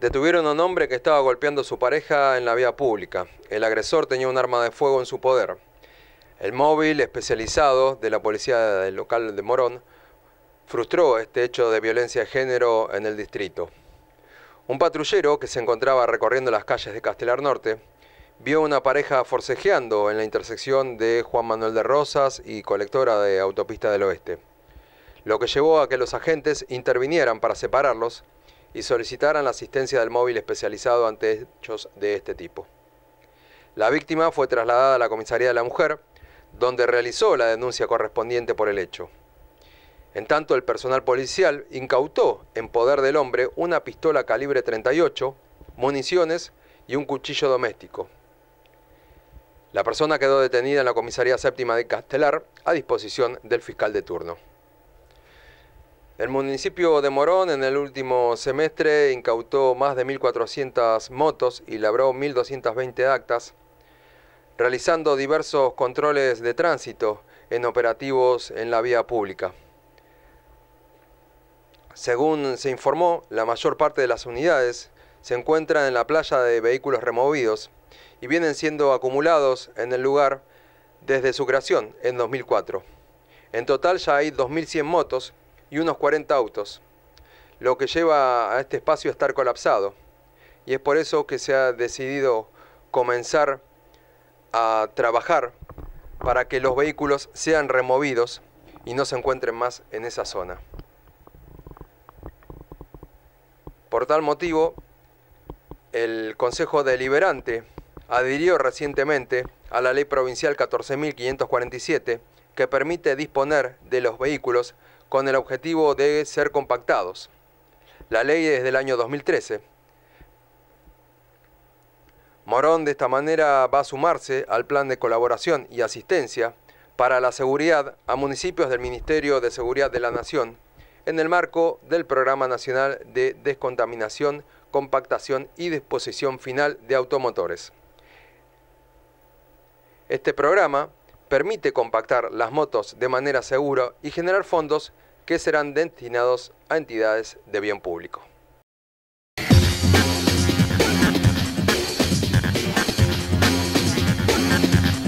Detuvieron a un hombre que estaba golpeando a su pareja en la vía pública. El agresor tenía un arma de fuego en su poder. El móvil especializado de la policía del local de Morón frustró este hecho de violencia de género en el distrito. Un patrullero que se encontraba recorriendo las calles de Castelar Norte vio una pareja forcejeando en la intersección de Juan Manuel de Rosas y colectora de Autopista del Oeste, lo que llevó a que los agentes intervinieran para separarlos y solicitaran la asistencia del móvil especializado ante hechos de este tipo. La víctima fue trasladada a la comisaría de la mujer, donde realizó la denuncia correspondiente por el hecho. En tanto, el personal policial incautó en poder del hombre una pistola calibre 38, municiones y un cuchillo doméstico. La persona quedó detenida en la comisaría séptima de Castelar a disposición del fiscal de turno. El municipio de Morón en el último semestre incautó más de 1.400 motos y labró 1.220 actas, realizando diversos controles de tránsito en operativos en la vía pública. Según se informó, la mayor parte de las unidades se encuentran en la playa de vehículos removidos y vienen siendo acumulados en el lugar desde su creación en 2004. En total ya hay 2.100 motos y unos 40 autos, lo que lleva a este espacio a estar colapsado. Y es por eso que se ha decidido comenzar a trabajar para que los vehículos sean removidos y no se encuentren más en esa zona. Por tal motivo, el Consejo Deliberante adhirió recientemente a la Ley Provincial 14.547 que permite disponer de los vehículos con el objetivo de ser compactados. La ley es del año 2013. Morón de esta manera va a sumarse al plan de colaboración y asistencia para la seguridad a municipios del Ministerio de Seguridad de la Nación en el marco del Programa Nacional de Descontaminación, Compactación y Disposición Final de Automotores. Este programa permite compactar las motos de manera segura y generar fondos que serán destinados a entidades de bien público.